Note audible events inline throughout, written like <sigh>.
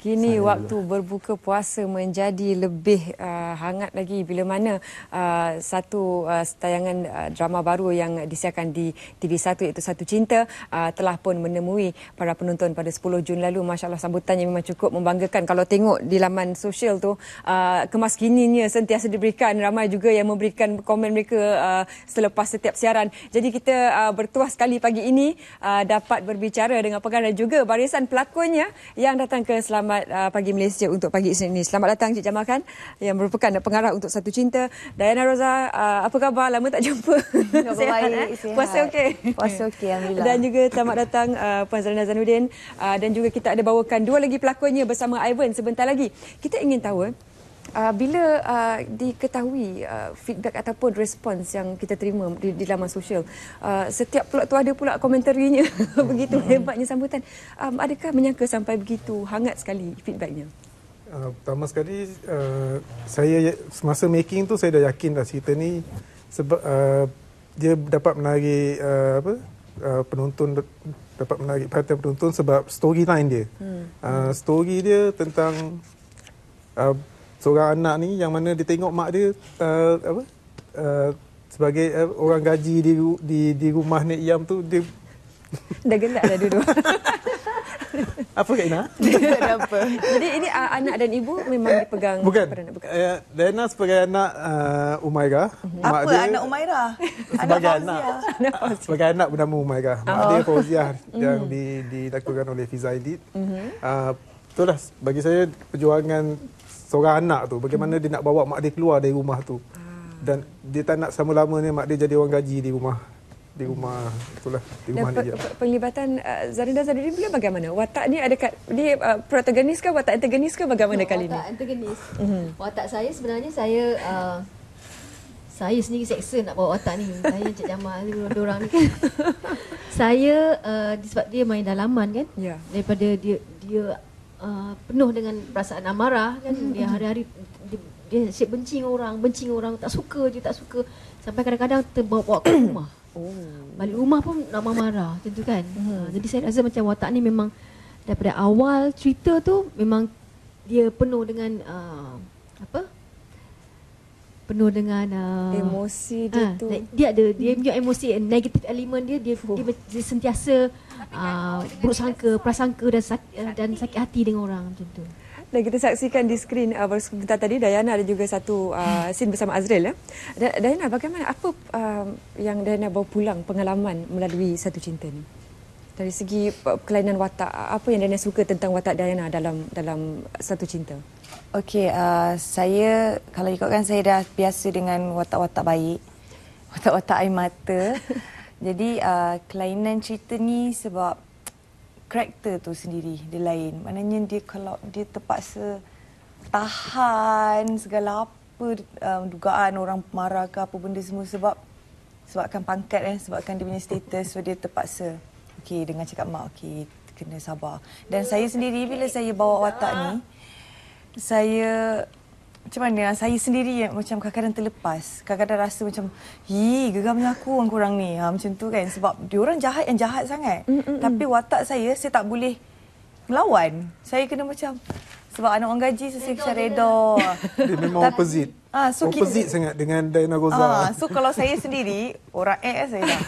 Kini Sayang waktu Allah. berbuka puasa menjadi lebih uh, hangat lagi bila mana uh, satu uh, tayangan uh, drama baru yang disiarkan di TV1 iaitu Satu Cinta uh, telah pun menemui para penonton pada 10 Jun lalu. Masya Allah sambutannya memang cukup membanggakan. Kalau tengok di laman sosial tu, uh, kemas kininya sentiasa diberikan. Ramai juga yang memberikan komen mereka uh, selepas setiap siaran. Jadi kita uh, bertuah sekali pagi ini uh, dapat berbicara dengan pengarah juga barisan pelakonnya yang datang ke Selamat selamat uh, pagi Malaysia untuk pagi ini. Selamat datang Cik Jamal kan yang merupakan pengarah untuk Satu Cinta. Diana Rosa, uh, apa khabar? Lama tak jumpa. Hmm, khabar sihat, baik. Eh? Sihat. Puasa okey? Puasa okey, Alhamdulillah. Dan juga selamat datang uh, Puan Zalina Zanuddin. Uh, dan juga kita ada bawakan dua lagi pelakonnya bersama Ivan sebentar lagi. Kita ingin tahu eh, uh, bila uh, diketahui uh, feedback ataupun respons yang kita terima di, di laman sosial uh, setiap pula tu ada pula komentarinya <laughs> begitu mm-hmm. hebatnya sambutan um, adakah menyangka sampai begitu hangat sekali feedbacknya uh, pertama sekali uh, saya ya, semasa making tu saya dah yakin dah cerita ni sebab uh, dia dapat menarik uh, apa uh, penonton dapat menarik perhatian penonton sebab storyline dia hmm. uh, story dia tentang uh, seorang anak ni yang mana dia tengok mak dia uh, apa uh, sebagai uh, orang gaji di di di rumah Nek Yam tu dia <laughs> dah gelak dah dulu. <laughs> apa Kak <laughs> Jadi ini uh, anak dan ibu memang dipegang Bukan. pada anak bukan. Uh, Dana sebagai anak uh, Umaira. Mhm. apa dia, anak Umaira? Sebagai anak, anak Fauzia. sebagai anak bernama Umaira. Mak oh. dia Fauzia mhm. yang di, dilakukan oleh Fiza Elite. mm Uh, ah, itulah bagi saya perjuangan seorang anak tu bagaimana hmm. dia nak bawa mak dia keluar dari rumah tu hmm. dan dia tak nak selama-lama ni mak dia jadi orang gaji di rumah di rumah itulah di rumah dia pe- penglibatan uh, Zarinda Zarudin pula bagaimana watak ni ada kat dia uh, protagonis ke watak antagonis ke bagaimana no, kali watak ni watak antagonis mm-hmm. watak saya sebenarnya saya uh, saya sendiri seksa nak bawa watak ni saya Encik Jamal dua orang ni kan. <laughs> saya uh, sebab dia main dalaman kan yeah. daripada dia dia Uh, penuh dengan perasaan amarah kan mm-hmm. dia hari-hari dia, dia asyik benci orang benci orang tak suka je tak suka sampai kadang-kadang terbawa-bawa ke rumah <coughs> Oh. Balik rumah pun nak marah-marah tentu kan. Hmm. Jadi saya rasa macam watak ni memang daripada awal cerita tu memang dia penuh dengan uh, apa? penuh dengan uh, emosi ha, dia uh, tu. Like, dia ada dia punya emosi eh, negative element dia dia, oh. dia, dia sentiasa kan uh, buruk sangka, prasangka dan sakit eh, hati. dan sakit hati dengan orang macam tu. Dan kita saksikan di skrin uh, baru sebentar tadi Dayana ada juga satu uh, hmm. scene bersama Azril ya. Eh. Dayana bagaimana apa uh, yang Dayana bawa pulang pengalaman melalui satu cinta ni? dari segi uh, kelainan watak apa yang Diana suka tentang watak Diana dalam dalam uh, satu cinta okey uh, saya kalau ikutkan saya dah biasa dengan watak-watak baik <laughs> watak-watak air mata <laughs> jadi uh, kelainan cerita ni sebab karakter tu sendiri dia lain maknanya dia kalau dia terpaksa tahan segala apa um, dugaan orang marah ke apa benda semua sebab sebabkan pangkat eh sebabkan dia punya status so dia terpaksa okey dengan cakap mak okey kena sabar dan saya sendiri bila saya bawa watak ni saya macam mana saya sendiri yang macam kadang-kadang terlepas kadang-kadang rasa macam hi geramnya aku orang kurang ni ha macam tu kan sebab dia orang jahat yang jahat sangat Mm-mm. tapi watak saya saya tak boleh melawan saya kena macam sebab anak orang gaji saya kisah reda. <laughs> Dia memang opposite. Ah, so opposite kita, sangat dengan Diana Goza. Ah, so kalau saya sendiri, orang eh saya dah.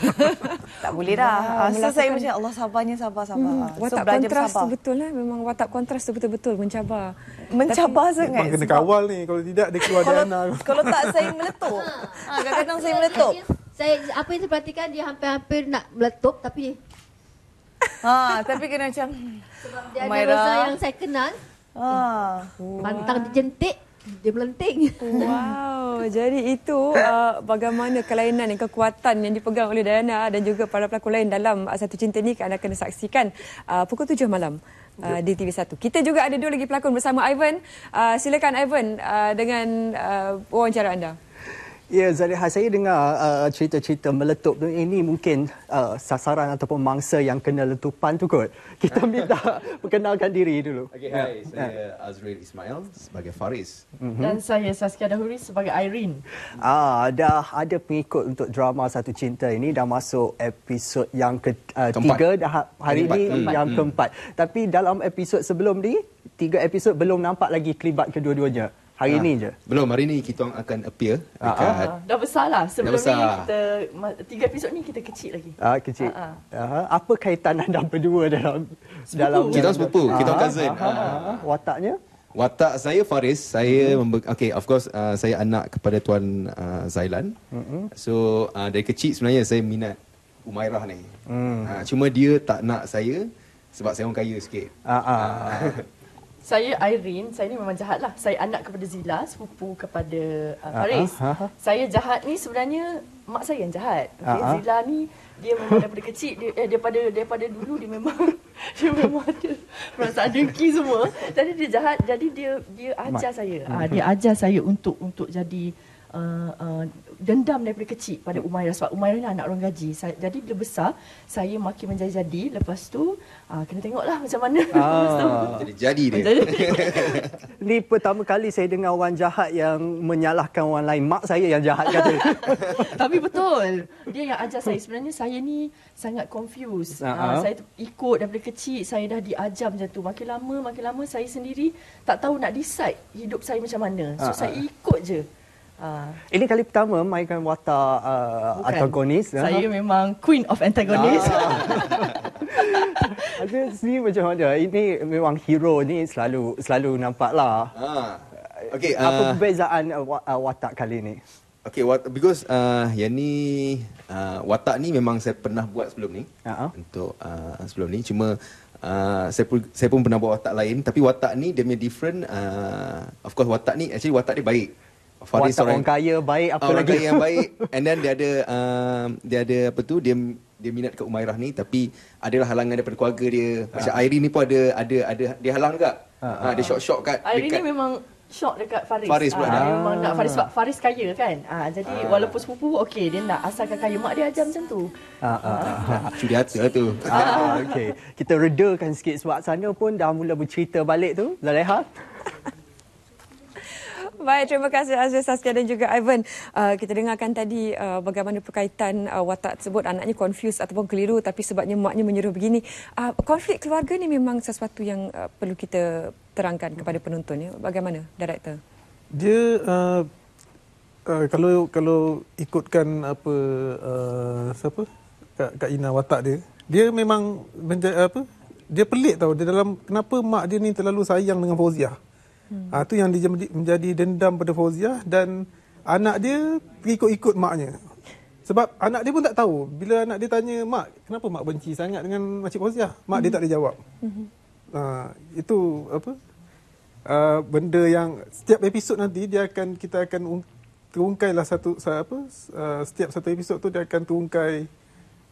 tak boleh dah. Ah, so saya macam Allah sabarnya sabar sabar. Hmm, watak so, kontras bersabar. tu betul lah. Memang watak kontras tu betul-betul mencabar. Mencabar Tapi, sangat. Memang kena sebab, kawal ni. Kalau tidak, dia keluar kalau, Diana. <laughs> Kalau tak, saya meletup. Ha, ah, ha, kadang-kadang saya meletup. Saya, saya, apa yang saya perhatikan, dia hampir-hampir nak meletup. Tapi... Ha, tapi kena macam... Sebab dia ada Rosa yang saya kenal. Ah. Pantang dia jentik, dia melenting. Wow. Jadi itu uh, bagaimana kelainan dan kekuatan yang dipegang oleh Diana dan juga para pelakon lain dalam uh, Satu Cinta ni anda kena saksikan uh, pukul 7 malam uh, ya. di TV1. Kita juga ada dua lagi pelakon bersama Ivan. Uh, silakan Ivan uh, dengan uh, wawancara anda. Ya, Zaliha, saya dengar uh, cerita-cerita meletup tu. Ini mungkin uh, sasaran ataupun mangsa yang kena letupan tu kot. Kita <laughs> minta perkenalkan diri dulu. Okay, hai. Ya. Saya yeah. Azril Ismail sebagai Faris. Mm-hmm. Dan saya Saskia Dahuri sebagai Irene. Ah, dah ada pengikut untuk drama Satu Cinta ini. Dah masuk episod yang ketiga uh, dah ha-, hari ini yang hmm. keempat. Hmm. Tapi dalam episod sebelum ni, tiga episod belum nampak lagi kelibat kedua-duanya. Hari ha. je. Belum, hari ini kita akan appear ah, ah. dekat ha. Ha. Dah besar lah. Sebelum ini kita tiga episod ni kita kecil lagi. Ah, ha, kecil. Ha. Ha. Apa kaitan <laughs> anda berdua dalam sepupu. dalam kita sepupu, ha. kita cousin. Ha. Ha. Ha. Wataknya Watak saya Faris, saya hmm. membe- okay of course uh, saya anak kepada tuan uh, Zailan. Mm-hmm. So uh, dari kecil sebenarnya saya minat Umairah ni. Mm. Uh, cuma dia tak nak saya sebab saya orang kaya sikit. Uh-huh. Uh, <laughs> Saya Irene, saya ni memang jahat lah. Saya anak kepada Zila, sepupu kepada uh, ah, Faris. Uh-huh. Saya jahat ni sebenarnya mak saya yang jahat. Okay, uh-huh. Zila ni dia memang daripada kecil, dia, eh, daripada, daripada dulu dia memang <laughs> dia memang ada perasaan dengki semua. Jadi dia jahat, jadi dia dia ajar Mat. saya. Uh, dia hmm. ajar saya untuk untuk jadi uh, uh, dendam daripada kecil pada ya. Umairah sebab Umairah ni anak orang gaji. Saya, jadi bila besar saya makin menjadi-jadi lepas tu uh, kena tengoklah macam mana. Ah, <laughs> jadi jadi dia. <laughs> ni pertama kali saya dengar orang jahat yang menyalahkan orang lain. Mak saya yang jahat kata. <laughs> Tapi betul. Dia yang ajar saya sebenarnya saya ni sangat confused. Ah, uh-huh. Uh, saya ikut daripada kecil saya dah diajar macam tu. Makin lama makin lama saya sendiri tak tahu nak decide hidup saya macam mana. So uh-huh. saya ah, ikut je. Uh, Ini kali pertama mainkan watak uh, antagonis. Ah. Saya ha? memang queen of antagonis. Ada ah. sini macam mana? Ini memang hero ni selalu selalu nampak lah. Ah. Okay, Apa perbezaan uh, watak kali ni? Okay, what, because uh, yang ni uh, watak ni memang saya pernah buat sebelum ni. Uh-huh. Untuk uh, sebelum ni. Cuma Uh, saya pun saya pun pernah buat watak lain tapi watak ni dia punya different uh, of course watak ni actually watak dia baik Faris orang, orang kaya baik apa orang lagi orang kaya yang baik <laughs> and then dia ada uh, dia ada apa tu dia dia minat ke Umairah ni tapi adalah halangan daripada keluarga dia macam ah. Airi ni pun ada ada ada dia halang juga ha, ha, dia shock-shock kat Airi dekat, ni memang shock dekat Faris Faris pula ha, dia memang nak Faris sebab Faris kaya kan ha, jadi ha. walaupun sepupu okey dia nak asalkan kaya mak dia ajar macam tu Ah, ah, ah. Lah tu. Ah, okay. Kita redakan sikit sebab sana pun dah mula bercerita balik tu. Zaleha. Baik, terima kasih Azwar Saskia dan juga Ivan. Uh, kita dengarkan tadi uh, bagaimana perkaitan uh, watak tersebut. Anaknya confused ataupun keliru tapi sebabnya maknya menyuruh begini. Uh, konflik keluarga ni memang sesuatu yang uh, perlu kita terangkan kepada penonton. Ya? Bagaimana, Director? Dia... Uh... Uh, kalau kalau ikutkan apa uh, siapa kak, kak Ina watak dia dia memang menja- apa dia pelik tau dia dalam kenapa mak dia ni terlalu sayang dengan Fauziah Hmm. Ha, tu yang dia menjadi dendam pada Fauzia dan anak dia ikut-ikut maknya. Sebab anak dia pun tak tahu. Bila anak dia tanya, Mak, kenapa Mak benci sangat dengan Makcik Fauzia? Mak hmm. dia tak ada jawab. Hmm. Ha, itu apa? Uh, benda yang setiap episod nanti dia akan kita akan terungkailah satu apa uh, setiap satu episod tu dia akan terungkai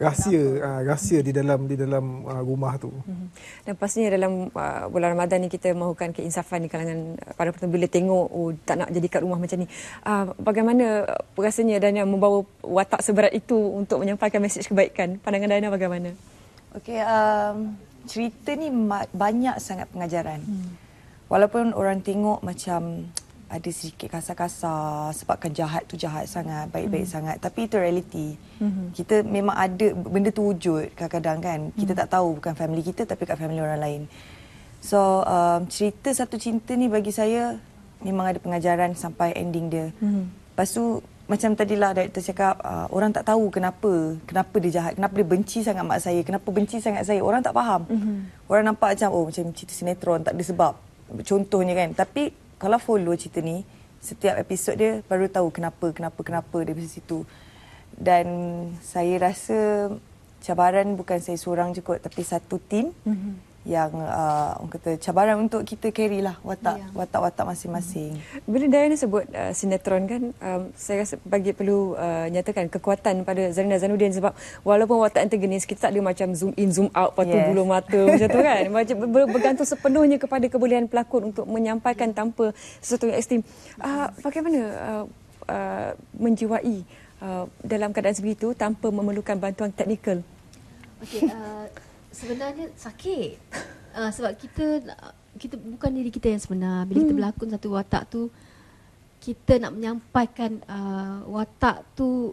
rahsia uh, rahsia di dalam di dalam uh, rumah tu. Mhm. Dan pastinya dalam uh, bulan Ramadan ni kita mahukan keinsafan di kalangan para pertama bila tengok oh, tak nak jadi kat rumah macam ni. Uh, bagaimana rasanya yang membawa watak seberat itu untuk menyampaikan mesej kebaikan? Pandangan Dania bagaimana? Okey, um, cerita ni banyak sangat pengajaran. Hmm. Walaupun orang tengok macam ada sedikit kasar-kasar sebabkan jahat tu jahat sangat, baik-baik mm. sangat. Tapi itu reality. Mm-hmm. Kita memang ada benda tu wujud kadang-kadang kan. Kita hmm. tak tahu bukan family kita tapi kat family orang lain. So um, cerita satu cinta ni bagi saya memang ada pengajaran sampai ending dia. Mm-hmm. Lepas tu macam tadilah director cakap uh, orang tak tahu kenapa kenapa dia jahat kenapa dia benci sangat mak saya kenapa benci sangat saya orang tak faham mm-hmm. orang nampak macam oh macam cerita sinetron tak ada sebab contohnya kan tapi kalau follow cerita ni setiap episod dia baru tahu kenapa kenapa kenapa dia dari situ dan saya rasa cabaran bukan saya seorang je kot tapi satu tim. mm-hmm yang uh, orang kata cabaran untuk kita carry lah watak yeah. watak watak masing-masing. Hmm. Bila Diana sebut uh, sinetron kan um, saya rasa bagi perlu uh, nyatakan kekuatan pada Zarina Zanudin sebab walaupun watak antagonis kita tak ada macam zoom in zoom out patut yes. bulu mata <laughs> macam tu kan. Macam bergantung sepenuhnya kepada kebolehan pelakon untuk menyampaikan tanpa sesuatu yang ekstrim. Uh, bagaimana uh, uh, menjiwai uh, dalam keadaan sebegitu tanpa memerlukan bantuan teknikal? Okey uh sebenarnya sakit uh, sebab kita kita bukan diri kita yang sebenar bila hmm. kita berlakon satu watak tu kita nak menyampaikan uh, watak tu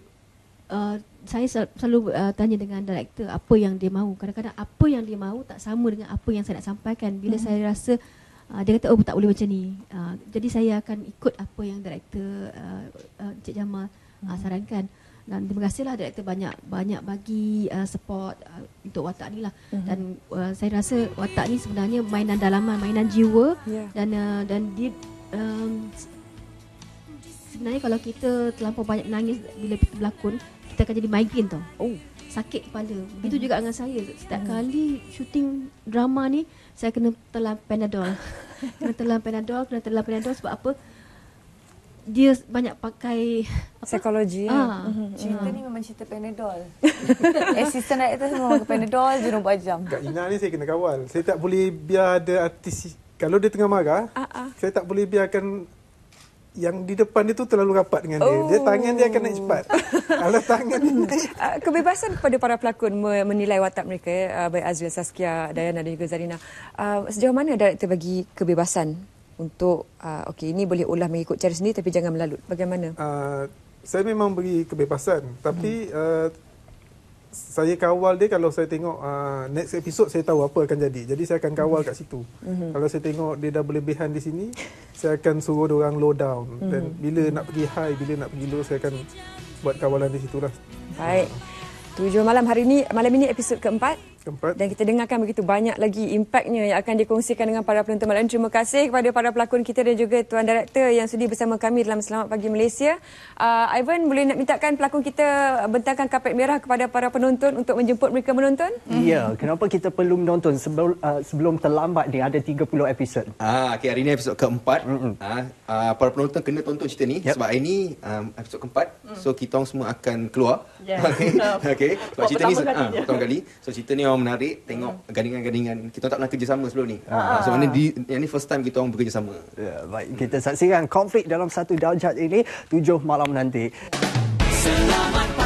uh, saya sel- selalu uh, tanya dengan director apa yang dia mahu kadang-kadang apa yang dia mahu tak sama dengan apa yang saya nak sampaikan bila hmm. saya rasa uh, dia kata oh tak boleh macam ni uh, jadi saya akan ikut apa yang director uh, uh, Encik Jamal uh, sarankan hmm dan terima kasihlah director banyak banyak bagi uh, support uh, untuk watak ni lah uh-huh. dan uh, saya rasa watak ni sebenarnya mainan dalaman mainan jiwa yeah. dan uh, dan dia um, sebenarnya kalau kita terlalu banyak menangis bila kita berlakon kita akan jadi migraine tau oh sakit kepala begitu uh-huh. juga dengan saya setiap uh-huh. kali syuting drama ni saya kena telan panadol <laughs> kena telan panadol kena telan panadol sebab apa dia banyak pakai apa? psikologi. Ha. Cerita ha. ni memang cerita Panadol. <laughs> Assistant actor semua pakai Panadol je 24 jam. Kak Ina ni saya kena kawal. Saya tak boleh biar ada artis. Kalau dia tengah marah, uh-uh. saya tak boleh biarkan yang di depan dia tu terlalu rapat dengan dia. Oh. Dia tangan dia akan naik cepat. <laughs> Kalau tangan dia naik. Kebebasan kepada para pelakon menilai watak mereka, eh, baik Azriel Saskia, Dayana dan juga Zarina. Sejauh mana director bagi kebebasan untuk uh, ah, okey ini boleh ulah mengikut cara sendiri tapi jangan melalut bagaimana uh, saya memang beri kebebasan tapi hmm. uh, saya kawal dia kalau saya tengok uh, next episode saya tahu apa akan jadi jadi saya akan kawal kat situ hmm. kalau saya tengok dia dah berlebihan di sini <laughs> saya akan suruh dia orang low down hmm. dan bila hmm. nak pergi high bila nak pergi low saya akan buat kawalan di situ lah. baik tujuh malam hari ini malam ini episod keempat Tempat. Dan kita dengarkan begitu banyak lagi impaknya yang akan dikongsikan dengan para penonton malam. Terima kasih kepada para pelakon kita dan juga Tuan direktor yang sudi bersama kami dalam Selamat Pagi Malaysia. Uh, Ivan, boleh nak mintakan pelakon kita bentangkan kapet merah kepada para penonton untuk menjemput mereka menonton? Ya, kenapa kita perlu menonton sebelum, uh, sebelum terlambat ni? Ada 30 episod. Ah, okay, hari ini episod keempat. Mm-hmm. Ah, uh, para penonton kena tonton cerita ni yep. sebab ini um, episod keempat. Mm. So, kita semua akan keluar. Yeah. <laughs> okay. <laughs> okay. Sebab cerita ni, ah, kali. So, cerita ni orang orang menarik tengok hmm. gandingan-gandingan kita tak pernah kerjasama sebelum ni. Ha. So mana di yang ni first time kita orang bekerjasama. Ya, yeah, baik. Kita saksikan konflik dalam satu daljat ini tujuh malam nanti. Selamat